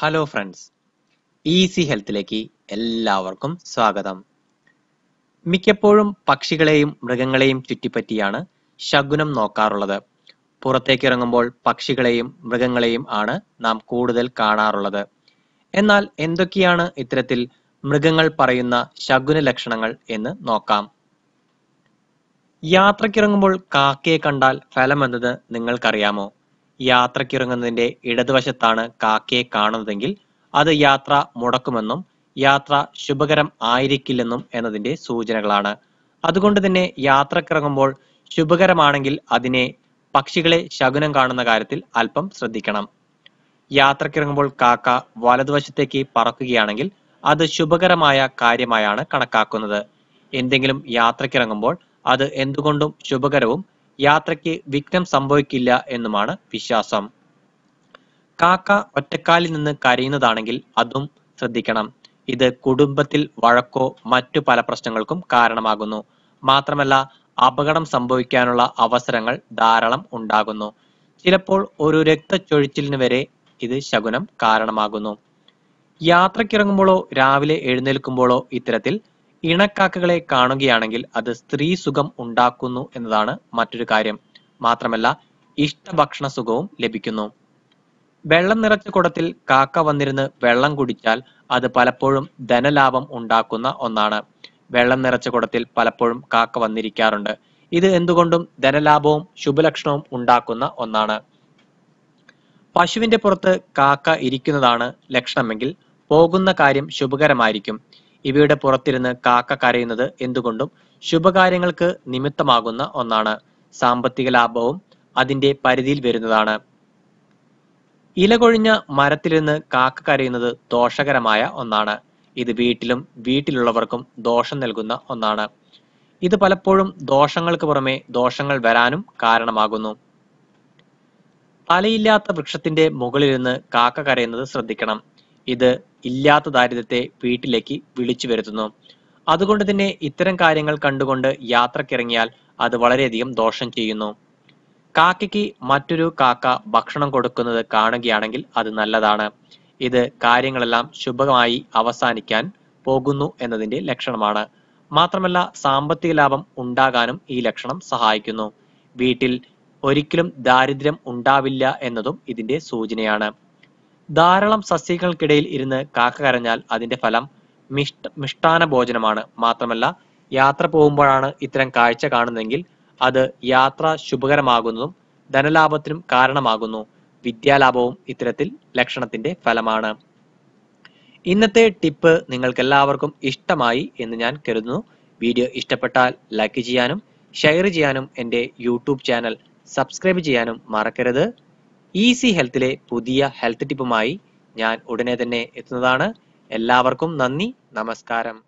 hello friends easy ഹെൽത്തിലേക്ക് എല്ലാവർക്കും സ്വാഗതം മിക്കപ്പോഴും പക്ഷികളെയും മൃഗങ്ങളെയും ചുറ്റിപ്പറ്റിയാണ് ശകുനം നോക്കാറുള്ളത് പുറത്തേക്ക് ഇറങ്ങുമ്പോൾ പക്ഷികളെയും മൃഗങ്ങളെയും ആണ് നാം കൂടുതൽ കാണാറുള്ളത് എന്നാൽ എന്തൊക്കെയാണ് ഇത്തരത്തിൽ മൃഗങ്ങൾ പറയുന്ന ശകുന ലക്ഷണങ്ങൾ എന്ന് നോക്കാം യാത്രക്കിറങ്ങുമ്പോൾ കാക്കയെ കണ്ടാൽ ഫലമെന്നത് നിങ്ങൾക്കറിയാമോ യാത്രക്കിറങ്ങുന്നതിന്റെ ഇടതുവശത്താണ് കാക്കയെ കാണുന്നതെങ്കിൽ അത് യാത്ര മുടക്കുമെന്നും യാത്ര ശുഭകരം ആയിരിക്കില്ലെന്നും എന്നതിന്റെ സൂചനകളാണ് അതുകൊണ്ട് തന്നെ യാത്രക്കിറങ്ങുമ്പോൾ ശുഭകരമാണെങ്കിൽ അതിനെ പക്ഷികളെ ശകുനം കാണുന്ന കാര്യത്തിൽ അല്പം ശ്രദ്ധിക്കണം യാത്രക്കിറങ്ങുമ്പോൾ കാക്ക വലതുവശത്തേക്ക് പറക്കുകയാണെങ്കിൽ അത് ശുഭകരമായ കാര്യമായാണ് കണക്കാക്കുന്നത് എന്തെങ്കിലും യാത്രക്കിറങ്ങുമ്പോൾ അത് എന്തുകൊണ്ടും ശുഭകരവും യാത്രയ്ക്ക് വിഘ്നം സംഭവിക്കില്ല എന്നുമാണ് വിശ്വാസം കാക്ക ഒറ്റക്കാലിൽ നിന്ന് കരയുന്നതാണെങ്കിൽ അതും ശ്രദ്ധിക്കണം ഇത് കുടുംബത്തിൽ വഴക്കോ മറ്റു പല പ്രശ്നങ്ങൾക്കും കാരണമാകുന്നു മാത്രമല്ല അപകടം സംഭവിക്കാനുള്ള അവസരങ്ങൾ ധാരാളം ഉണ്ടാകുന്നു ചിലപ്പോൾ ഒരു രക്തച്ചൊഴിച്ചിലിന് വരെ ഇത് ശകുനം കാരണമാകുന്നു യാത്രക്കിറങ്ങുമ്പോഴോ രാവിലെ എഴുന്നേൽക്കുമ്പോഴോ ഇത്തരത്തിൽ ഇണക്കാക്കകളെ കാണുകയാണെങ്കിൽ അത് സ്ത്രീ സുഖം ഉണ്ടാക്കുന്നു എന്നതാണ് മറ്റൊരു കാര്യം മാത്രമല്ല ഇഷ്ടഭക്ഷണ സുഖവും ലഭിക്കുന്നു വെള്ളം നിറച്ച കുടത്തിൽ കാക്ക വന്നിരുന്ന് വെള്ളം കുടിച്ചാൽ അത് പലപ്പോഴും ധനലാഭം ഉണ്ടാക്കുന്ന ഒന്നാണ് വെള്ളം നിറച്ച കുടത്തിൽ പലപ്പോഴും കാക്ക വന്നിരിക്കാറുണ്ട് ഇത് എന്തുകൊണ്ടും ധനലാഭവും ശുഭലക്ഷണവും ഉണ്ടാക്കുന്ന ഒന്നാണ് പശുവിന്റെ പുറത്ത് കാക്ക ഇരിക്കുന്നതാണ് ലക്ഷണമെങ്കിൽ പോകുന്ന കാര്യം ശുഭകരമായിരിക്കും ഇവയുടെ പുറത്തിരുന്ന് കാക്ക കരയുന്നത് എന്തുകൊണ്ടും ശുഭകാര്യങ്ങൾക്ക് നിമിത്തമാകുന്ന ഒന്നാണ് സാമ്പത്തിക ലാഭവും അതിന്റെ പരിധിയിൽ വരുന്നതാണ് ഇലകൊഴിഞ്ഞ മരത്തിലിരുന്ന് കാക്ക കരയുന്നത് ദോഷകരമായ ഒന്നാണ് ഇത് വീട്ടിലും വീട്ടിലുള്ളവർക്കും ദോഷം നൽകുന്ന ഒന്നാണ് ഇത് പലപ്പോഴും ദോഷങ്ങൾക്ക് പുറമെ ദോഷങ്ങൾ വരാനും കാരണമാകുന്നു തലയില്ലാത്ത വൃക്ഷത്തിന്റെ മുകളിലിരുന്ന് കാക്ക കരയുന്നത് ശ്രദ്ധിക്കണം ഇത് ഇല്ലാത്ത ദാരിദ്ര്യത്തെ വീട്ടിലേക്ക് വിളിച്ചു വരുത്തുന്നു അതുകൊണ്ട് തന്നെ ഇത്തരം കാര്യങ്ങൾ കണ്ടുകൊണ്ട് യാത്രക്കിറങ്ങിയാൽ അത് വളരെയധികം ദോഷം ചെയ്യുന്നു കാക്കയ്ക്ക് മറ്റൊരു കാക്ക ഭക്ഷണം കൊടുക്കുന്നത് കാണുകയാണെങ്കിൽ അത് നല്ലതാണ് ഇത് കാര്യങ്ങളെല്ലാം ശുഭമായി അവസാനിക്കാൻ പോകുന്നു എന്നതിന്റെ ലക്ഷണമാണ് മാത്രമല്ല സാമ്പത്തിക ലാഭം ഉണ്ടാകാനും ഈ ലക്ഷണം സഹായിക്കുന്നു വീട്ടിൽ ഒരിക്കലും ദാരിദ്ര്യം ഉണ്ടാവില്ല എന്നതും ഇതിന്റെ സൂചനയാണ് ധാരാളം സസ്യങ്ങൾക്കിടയിൽ ഇരുന്ന് കാക്ക കരഞ്ഞാൽ അതിന്റെ ഫലം മിഷ്ട മിഷ്ടാന ഭോജനമാണ് മാത്രമല്ല യാത്ര പോകുമ്പോഴാണ് ഇത്തരം കാഴ്ച കാണുന്നതെങ്കിൽ അത് യാത്ര ശുഭകരമാകുന്നതും ധനലാഭത്തിനും കാരണമാകുന്നു വിദ്യാലാഭവും ഇത്തരത്തിൽ ലക്ഷണത്തിന്റെ ഫലമാണ് ഇന്നത്തെ ടിപ്പ് നിങ്ങൾക്ക് എല്ലാവർക്കും ഇഷ്ടമായി എന്ന് ഞാൻ കരുതുന്നു വീഡിയോ ഇഷ്ടപ്പെട്ടാൽ ലൈക്ക് ചെയ്യാനും ഷെയർ ചെയ്യാനും എൻ്റെ യൂട്യൂബ് ചാനൽ സബ്സ്ക്രൈബ് ചെയ്യാനും മറക്കരുത് ഈസി ഹെൽത്തിലെ പുതിയ ഹെൽത്ത് ടിപ്പുമായി ഞാൻ ഉടനെ തന്നെ എത്തുന്നതാണ് എല്ലാവർക്കും നന്ദി നമസ്കാരം